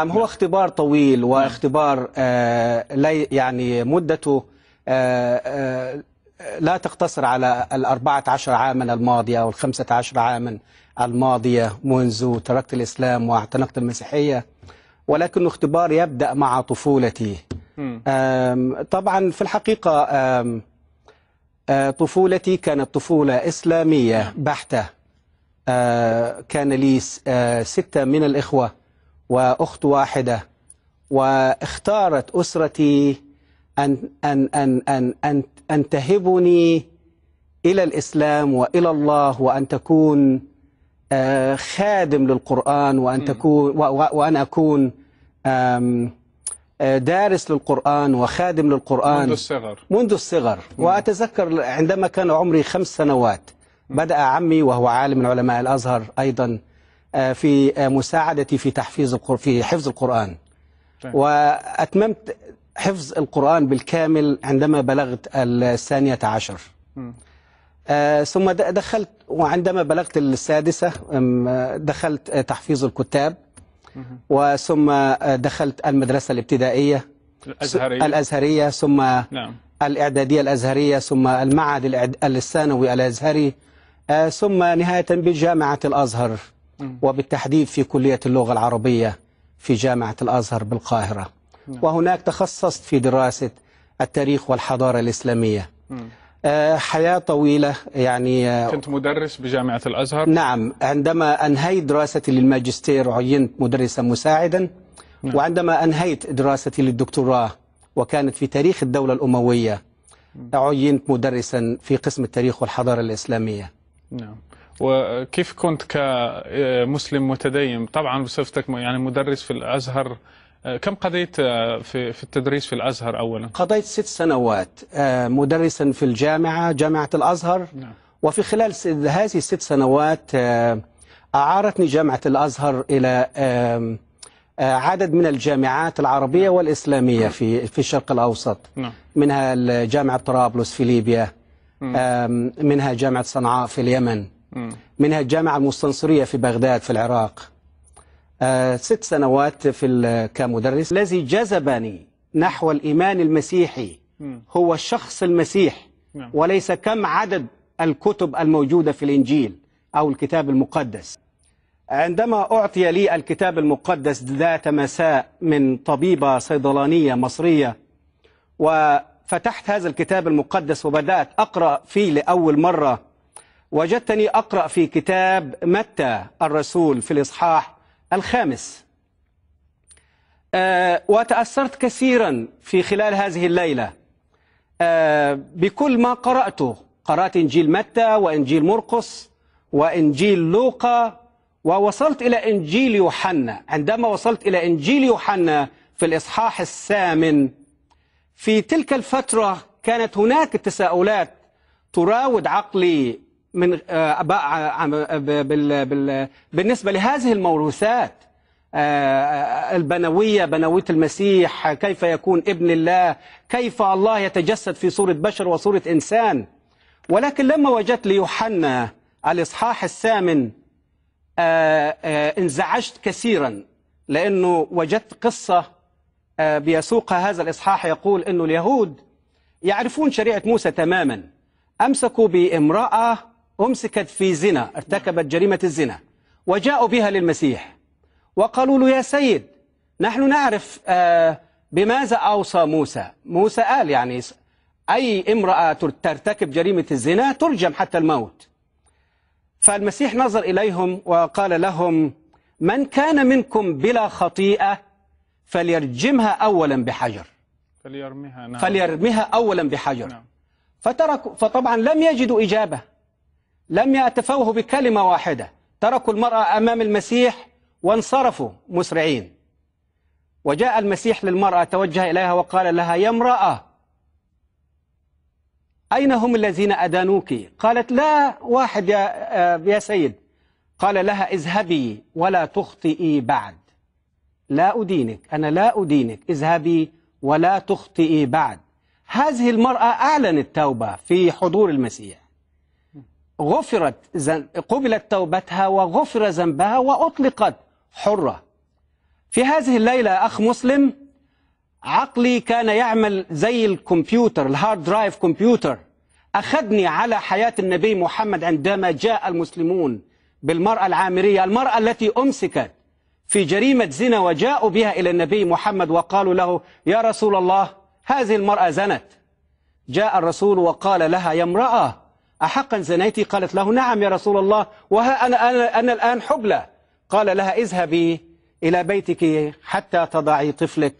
أم هو نعم. اختبار طويل نعم. واختبار آه، لا يعني مدته آه، آه، لا تقتصر على الأربعة عشر عاما الماضية أو الخمسة عشر عاما الماضية منذ تركت الإسلام واعتنقت المسيحية ولكنه اختبار يبدأ مع طفولتي طبعا في الحقيقة طفولتي كانت طفولة إسلامية بحتة كان لي ستة من الإخوة وأخت واحدة واختارت أسرتي أن, أن, أن, أن, أن, أن تهبني إلى الإسلام وإلى الله وأن تكون آه، خادم للقرآن وأن تكون وأن أكون آه، دارس للقرآن وخادم للقرآن منذ الصغر منذ الصغر وأتذكر عندما كان عمري خمس سنوات بدأ عمي وهو عالم من علماء الأزهر أيضا آه، في آه، مساعدتي في تحفيظ في حفظ القرآن طيب. وأتممت حفظ القرآن بالكامل عندما بلغت الثانية عشر آه، ثم دخلت وعندما بلغت السادسة دخلت تحفيظ الكتاب وثم دخلت المدرسة الابتدائية الأزهرية, الأزهرية ثم نعم. الإعدادية الأزهرية ثم المعهد الثانوي الأزهري ثم نهاية بجامعة الأزهر وبالتحديد في كلية اللغة العربية في جامعة الأزهر بالقاهرة وهناك تخصصت في دراسة التاريخ والحضارة الإسلامية آه، حياة طويلة يعني آه، كنت مدرس بجامعة الأزهر نعم عندما أنهيت دراستي للماجستير عينت مدرسا مساعدا نعم. وعندما أنهيت دراستي للدكتوراه وكانت في تاريخ الدولة الأموية عينت مدرسا في قسم التاريخ والحضارة الإسلامية نعم وكيف كنت كمسلم متدين طبعا بصفتك يعني مدرس في الازهر آه، كم قضيت آه، في في التدريس في الازهر اولا؟ قضيت ست سنوات آه، مدرسا في الجامعه جامعه الازهر نعم. وفي خلال هذه الست سنوات اعارتني جامعه الازهر الى عدد من الجامعات العربيه نعم. والاسلاميه في نعم. في الشرق الاوسط نعم. منها جامعه طرابلس في ليبيا منها جامعه صنعاء في اليمن منها الجامعة المستنصرية في بغداد في العراق آه، ست سنوات في كمدرس الذي جذبني نحو الإيمان المسيحي هو الشخص المسيح نعم. وليس كم عدد الكتب الموجودة في الإنجيل أو الكتاب المقدس عندما أعطي لي الكتاب المقدس ذات مساء من طبيبة صيدلانية مصرية وفتحت هذا الكتاب المقدس وبدأت أقرأ فيه لأول مرة وجدتني أقرأ في كتاب متى الرسول في الإصحاح الخامس آه، وتأثرت كثيرا في خلال هذه الليلة آه، بكل ما قرأته قرأت إنجيل متى وإنجيل مرقس وإنجيل لوقا ووصلت إلى إنجيل يوحنا عندما وصلت إلى إنجيل يوحنا في الإصحاح الثامن في تلك الفترة كانت هناك تساؤلات تراود عقلي من آه، آه، بالنسبة لهذه الموروثات آه، البنوية بنوية المسيح كيف يكون ابن الله كيف الله يتجسد في صورة بشر وصورة إنسان ولكن لما وجدت ليوحنا الإصحاح الثامن انزعجت كثيرا لأنه وجدت قصة بيسوقها هذا الإصحاح يقول أنه اليهود يعرفون شريعة موسى تماما أمسكوا بامرأة أمسكت في زنا ارتكبت جريمة الزنا وجاءوا بها للمسيح وقالوا له يا سيد نحن نعرف آه، بماذا أوصى موسى موسى قال يعني أي امرأة ترتكب جريمة الزنا ترجم حتى الموت فالمسيح نظر إليهم وقال لهم من كان منكم بلا خطيئة فليرجمها أولا بحجر فليرمها, نعم. فليرمها أولا بحجر نعم. فتركوا فطبعا لم يجدوا إجابة لم يأتفوه بكلمة واحدة تركوا المرأة أمام المسيح وانصرفوا مسرعين وجاء المسيح للمرأة توجه إليها وقال لها يا امرأة أين هم الذين أدانوك قالت لا واحد يا, آه، يا سيد قال لها اذهبي ولا تخطئي بعد لا أدينك أنا لا أدينك اذهبي ولا تخطئي بعد هذه المرأة أعلنت التوبة في حضور المسيح غفرت زن... قبلت توبتها وغفر ذنبها وأطلقت حرة في هذه الليلة أخ مسلم عقلي كان يعمل زي الكمبيوتر الهارد درايف كمبيوتر أخذني على حياة النبي محمد عندما جاء المسلمون بالمرأة العامرية المرأة التي أمسكت في جريمة زنا وجاءوا بها إلى النبي محمد وقالوا له يا رسول الله هذه المرأة زنت جاء الرسول وقال لها يا امرأة أحقا زنيتي قالت له نعم يا رسول الله وها أنا, أنا, أنا الآن حبلى قال لها اذهبي إلى بيتك حتى تضعي طفلك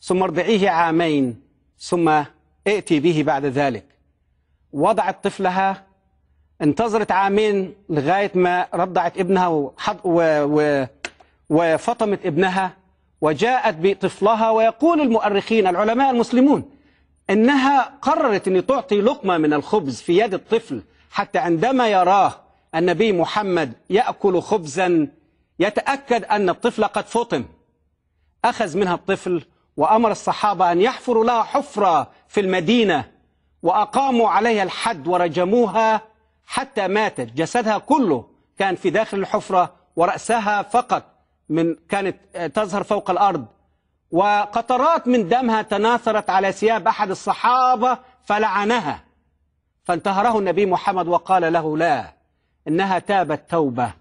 ثم ارضعيه عامين ثم ائتي به بعد ذلك وضعت طفلها انتظرت عامين لغاية ما رضعت ابنها وحض و و وفطمت ابنها وجاءت بطفلها ويقول المؤرخين العلماء المسلمون أنها قررت أن تعطي لقمة من الخبز في يد الطفل حتى عندما يراه النبي محمد يأكل خبزا يتأكد أن الطفل قد فطم أخذ منها الطفل وأمر الصحابة أن يحفروا لها حفرة في المدينة وأقاموا عليها الحد ورجموها حتى ماتت جسدها كله كان في داخل الحفرة ورأسها فقط من كانت تظهر فوق الأرض وقطرات من دمها تناثرت على ثياب أحد الصحابة فلعنها فانتهره النبي محمد وقال له لا إنها تابت توبة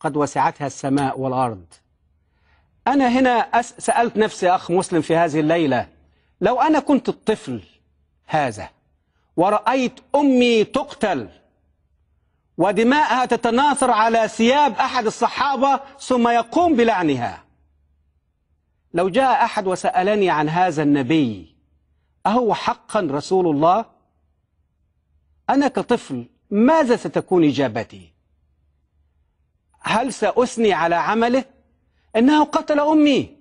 قد وسعتها السماء والأرض أنا هنا سألت نفسي أخ مسلم في هذه الليلة لو أنا كنت الطفل هذا ورأيت أمي تقتل ودماءها تتناثر على ثياب أحد الصحابة ثم يقوم بلعنها لو جاء أحد وسألني عن هذا النبي أهو حقا رسول الله أنا كطفل ماذا ستكون إجابتي هل سأثني على عمله إنه قتل أمي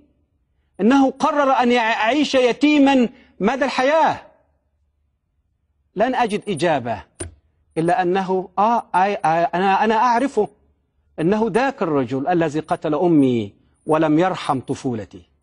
إنه قرر أن أعيش يتيما مدى الحياة لن أجد إجابة إلا أنه آه آي آي أنا, أنا أعرفه إنه ذاك الرجل الذي قتل أمي ولم يرحم طفولتي